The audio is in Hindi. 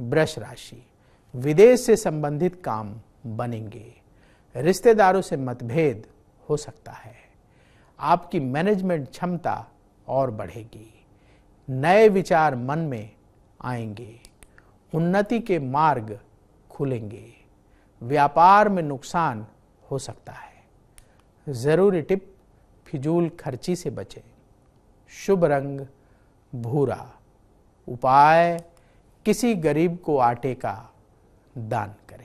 वृष राशि विदेश से संबंधित काम बनेंगे रिश्तेदारों से मतभेद हो सकता है आपकी मैनेजमेंट क्षमता और बढ़ेगी नए विचार मन में आएंगे उन्नति के मार्ग खुलेंगे व्यापार में नुकसान हो सकता है ज़रूरी टिप फिजूल खर्ची से बचें शुभ रंग भूरा उपाय किसी गरीब को आटे का दान करें